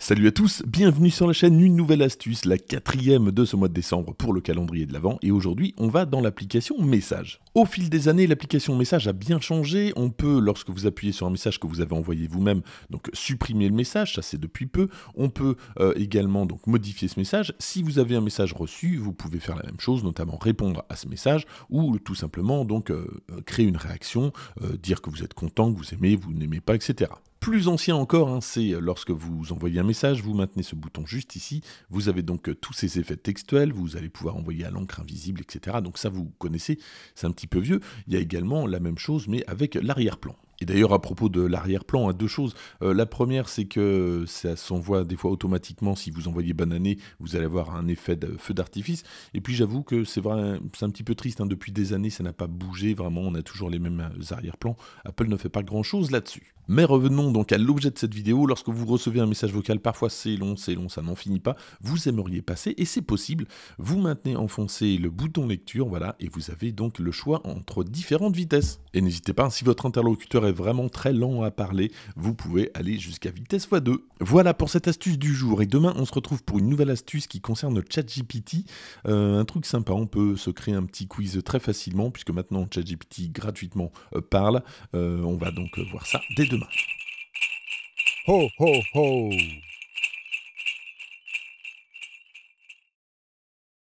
Salut à tous, bienvenue sur la chaîne, une nouvelle astuce, la quatrième de ce mois de décembre pour le calendrier de l'Avent, et aujourd'hui on va dans l'application Message. Au fil des années, l'application Message a bien changé, on peut, lorsque vous appuyez sur un message que vous avez envoyé vous-même, donc supprimer le message, ça c'est depuis peu, on peut euh, également donc modifier ce message, si vous avez un message reçu, vous pouvez faire la même chose, notamment répondre à ce message, ou tout simplement donc euh, créer une réaction, euh, dire que vous êtes content, que vous aimez, vous n'aimez pas, etc. Plus ancien encore, hein, c'est euh, lorsque vous envoyez un message, vous maintenez ce bouton juste ici, vous avez donc euh, tous ces effets textuels, vous allez pouvoir envoyer à l'encre invisible, etc. Donc ça vous connaissez, c'est un petit peu vieux. Il y a également la même chose mais avec l'arrière-plan. Et d'ailleurs, à propos de l'arrière-plan, hein, deux choses. Euh, la première, c'est que ça s'envoie des fois automatiquement. Si vous envoyez bonne vous allez avoir un effet de feu d'artifice. Et puis, j'avoue que c'est vrai, c'est un petit peu triste. Hein. Depuis des années, ça n'a pas bougé. Vraiment, on a toujours les mêmes arrière-plans. Apple ne fait pas grand-chose là-dessus. Mais revenons donc à l'objet de cette vidéo. Lorsque vous recevez un message vocal, parfois c'est long, c'est long, ça n'en finit pas. Vous aimeriez passer et c'est possible. Vous maintenez enfoncé le bouton lecture, voilà, et vous avez donc le choix entre différentes vitesses. Et n'hésitez pas, hein, si votre interlocuteur est vraiment très lent à parler, vous pouvez aller jusqu'à vitesse x2. Voilà pour cette astuce du jour. Et demain, on se retrouve pour une nouvelle astuce qui concerne ChatGPT. Euh, un truc sympa, on peut se créer un petit quiz très facilement puisque maintenant ChatGPT gratuitement euh, parle. Euh, on va donc voir ça dès demain. Ho, ho, ho!